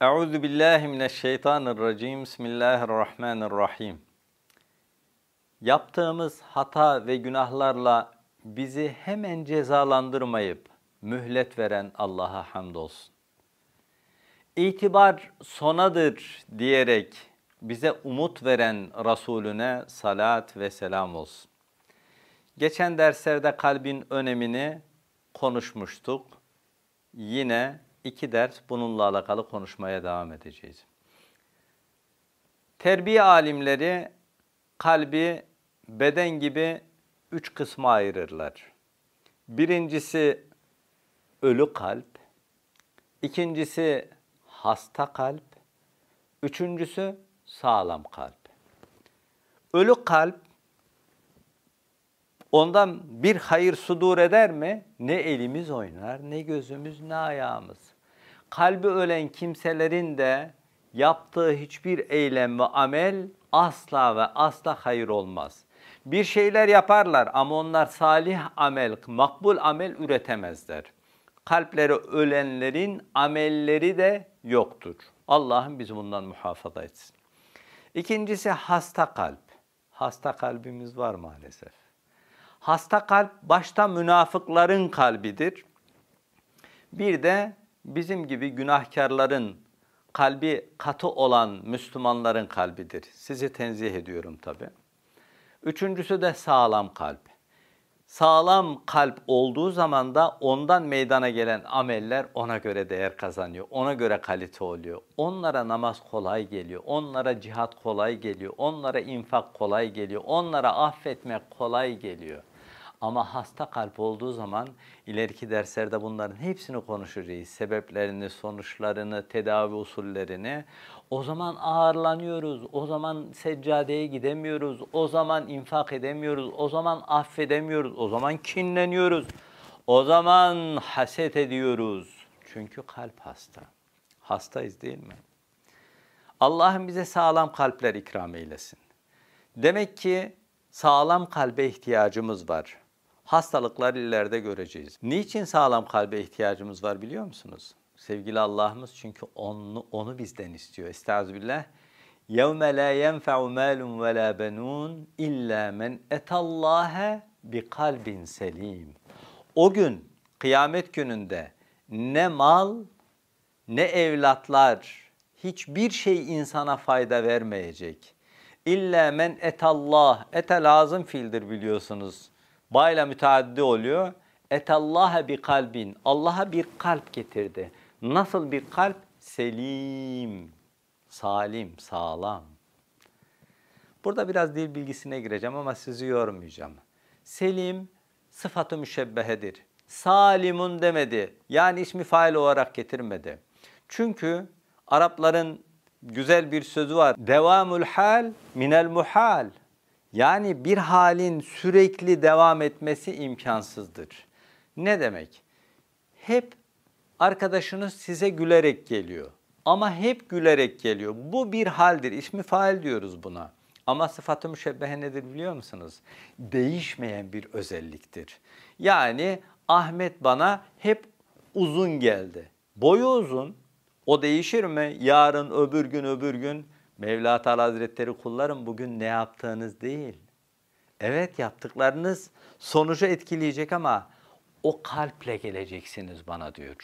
Euzu billahi mineşşeytanirracim. Bismillahirrahmanirrahim. Yaptığımız hata ve günahlarla bizi hemen cezalandırmayıp mühlet veren Allah'a hamdolsun. İtibar sonadır diyerek bize umut veren Resulüne salat ve selam olsun. Geçen derslerde kalbin önemini konuşmuştuk. Yine iki ders bununla alakalı konuşmaya devam edeceğiz. Terbiye alimleri kalbi beden gibi üç kısma ayırırlar. Birincisi ölü kalp, ikincisi hasta kalp, üçüncüsü sağlam kalp. Ölü kalp ondan bir hayır sudur eder mi? Ne elimiz oynar, ne gözümüz, ne ayağımız kalbi ölen kimselerin de yaptığı hiçbir eylem ve amel asla ve asla hayır olmaz. Bir şeyler yaparlar ama onlar salih amel, makbul amel üretemezler. Kalpleri ölenlerin amelleri de yoktur. Allah'ım bizi bundan muhafaza etsin. İkincisi hasta kalp. Hasta kalbimiz var maalesef. Hasta kalp başta münafıkların kalbidir. Bir de bizim gibi günahkarların kalbi katı olan Müslümanların kalbidir. Sizi tenzih ediyorum tabi. Üçüncüsü de sağlam kalp. Sağlam kalp olduğu zaman da ondan meydana gelen ameller ona göre değer kazanıyor. Ona göre kalite oluyor. Onlara namaz kolay geliyor. Onlara cihat kolay geliyor. Onlara infak kolay geliyor. Onlara affetmek kolay geliyor. Ama hasta kalp olduğu zaman ileriki derslerde bunların hepsini konuşacağız. Sebeplerini, sonuçlarını, tedavi usullerini. O zaman ağırlanıyoruz, o zaman seccadeye gidemiyoruz, o zaman infak edemiyoruz, o zaman affedemiyoruz, o zaman kinleniyoruz. O zaman haset ediyoruz. Çünkü kalp hasta. Hastayız değil mi? Allah'ım bize sağlam kalpler ikram eylesin. Demek ki sağlam kalbe ihtiyacımız var hastalıklar ileride göreceğiz. Niçin sağlam kalbe ihtiyacımız var biliyor musunuz? Sevgili Allah'ımız çünkü onu, onu bizden istiyor. Estağfirullah. يَوْمَ لَا يَنْفَعُ مَالٌ وَلَا بَنُونَ اِلَّا مَنْ اَتَى اللّٰهَ بِقَلْبٍ سَلِيمٍ O gün, kıyamet gününde ne mal, ne evlatlar, hiçbir şey insana fayda vermeyecek. İlla men etallah, ete lazım fildir biliyorsunuz. Ba ile müteaddi oluyor. Etallaha bir kalbin. Allah'a bir kalp getirdi. Nasıl bir kalp? Selim, salim, sağlam. Burada biraz dil bilgisine gireceğim ama sizi yormayacağım. Selim sıfatı müşebbehedir. Salimun demedi. Yani ismi fail olarak getirmedi. Çünkü Arapların güzel bir sözü var. Devamul hal minel muhal. Yani bir halin sürekli devam etmesi imkansızdır. Ne demek? Hep arkadaşınız size gülerek geliyor. Ama hep gülerek geliyor. Bu bir haldir. İsmi fail diyoruz buna. Ama sıfatı müşebbehe nedir biliyor musunuz? Değişmeyen bir özelliktir. Yani Ahmet bana hep uzun geldi. Boyu uzun. O değişir mi? Yarın, öbür gün, öbür gün Mevla Teala Hazretleri kullarım bugün ne yaptığınız değil. Evet yaptıklarınız sonucu etkileyecek ama o kalple geleceksiniz bana diyor.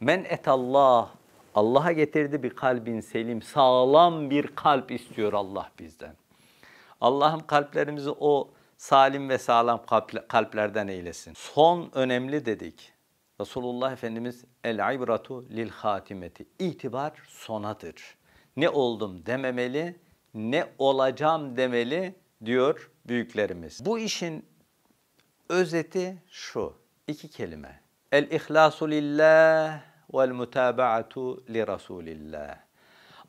Men et Allah, Allah'a getirdi bir kalbin selim, sağlam bir kalp istiyor Allah bizden. Allah'ım kalplerimizi o salim ve sağlam kalplerden eylesin. Son önemli dedik. Resulullah Efendimiz el ibratu lil hatimeti. İtibar sonadır ne oldum dememeli, ne olacağım demeli diyor büyüklerimiz. Bu işin özeti şu, iki kelime. El-ihlasu lillah vel mutaba'atu li rasulillah.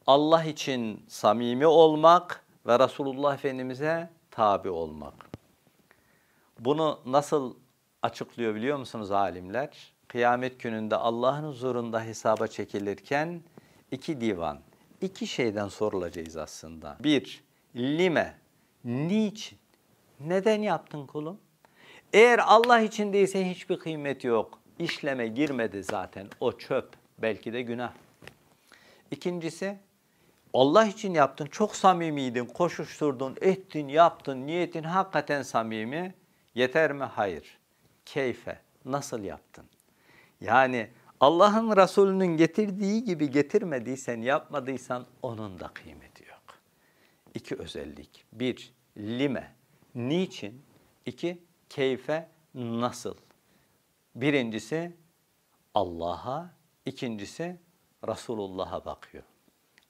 Allah için samimi olmak ve Resulullah Efendimiz'e tabi olmak. Bunu nasıl açıklıyor biliyor musunuz alimler? Kıyamet gününde Allah'ın huzurunda hesaba çekilirken iki divan, iki şeyden sorulacağız aslında. Bir, lime, niçin, neden yaptın kulum? Eğer Allah için değilse hiçbir kıymet yok. İşleme girmedi zaten o çöp, belki de günah. İkincisi, Allah için yaptın, çok samimiydin, koşuşturdun, ettin, yaptın, niyetin hakikaten samimi. Yeter mi? Hayır. Keyfe, nasıl yaptın? Yani Allah'ın Resulü'nün getirdiği gibi getirmediysen, yapmadıysan onun da kıymeti yok. İki özellik. Bir, lime, niçin? İki, keyfe, nasıl? Birincisi Allah'a, ikincisi Resulullah'a bakıyor.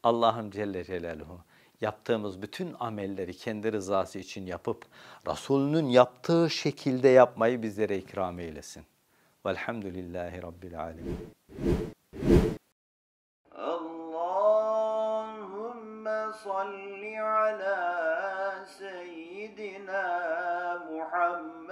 Allah'ım Celle Celaluhu yaptığımız bütün amelleri kendi rızası için yapıp Resulünün yaptığı şekilde yapmayı bizlere ikram eylesin. والحمد لله رب العالمين اللهم صل على سيدنا محمد